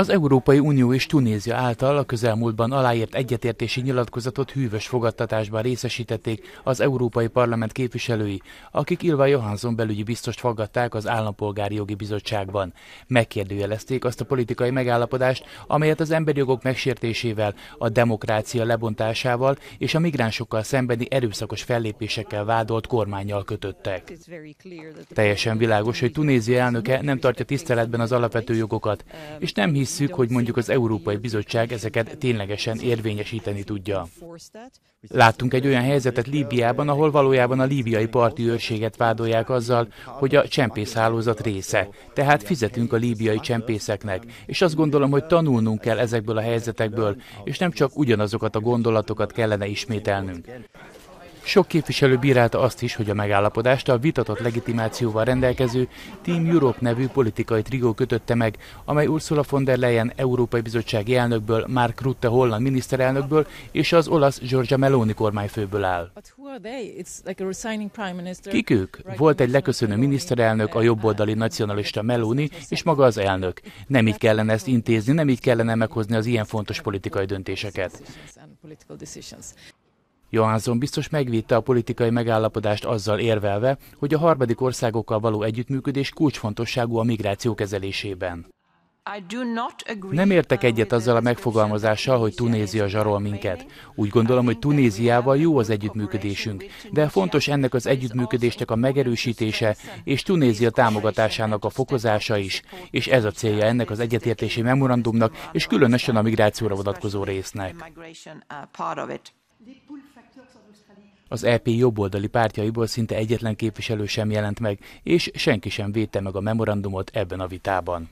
Az Európai Unió és Tunézia által a közelmúltban aláírt egyetértési nyilatkozatot hűvös fogadtatásban részesítették az Európai Parlament képviselői, akik Ilva Johansson belügyi biztost fogadták az Állampolgári Jogi Bizottságban. Megkérdőjelezték azt a politikai megállapodást, amelyet az emberi jogok megsértésével, a demokrácia lebontásával és a migránsokkal szembeni erőszakos fellépésekkel vádolt kormányjal kötöttek. Teljesen világos, hogy Tunézia elnöke nem tartja tiszteletben az alapvető jogokat, és nem hisz hisszük, hogy mondjuk az Európai Bizottság ezeket ténylegesen érvényesíteni tudja. Láttunk egy olyan helyzetet Líbiában, ahol valójában a líbiai parti őrséget vádolják azzal, hogy a csempészhálózat része. Tehát fizetünk a líbiai csempészeknek, és azt gondolom, hogy tanulnunk kell ezekből a helyzetekből, és nem csak ugyanazokat a gondolatokat kellene ismételnünk. Sok képviselő bírálta azt is, hogy a megállapodást a vitatott legitimációval rendelkező Team Europe nevű politikai trigó kötötte meg, amely Ursula von der Leyen Európai Bizottsági elnökből, Mark Rutte holland miniszterelnökből és az olasz Giorgia Meloni kormányfőből áll. Kik ők? Volt egy leköszönő miniszterelnök, a jobboldali nacionalista Meloni és maga az elnök. Nem így kellene ezt intézni, nem így kellene meghozni az ilyen fontos politikai döntéseket. Johansson biztos megvédte a politikai megállapodást azzal érvelve, hogy a harmadik országokkal való együttműködés kulcsfontosságú a migráció kezelésében. Nem értek egyet azzal a megfogalmazással, hogy Tunézia zsarol minket. Úgy gondolom, hogy Tunéziával jó az együttműködésünk, de fontos ennek az együttműködésnek a megerősítése és Tunézia támogatásának a fokozása is, és ez a célja ennek az egyetértési memorandumnak és különösen a migrációra vonatkozó résznek. Az EP jobboldali pártjaiból szinte egyetlen képviselő sem jelent meg, és senki sem védte meg a memorandumot ebben a vitában.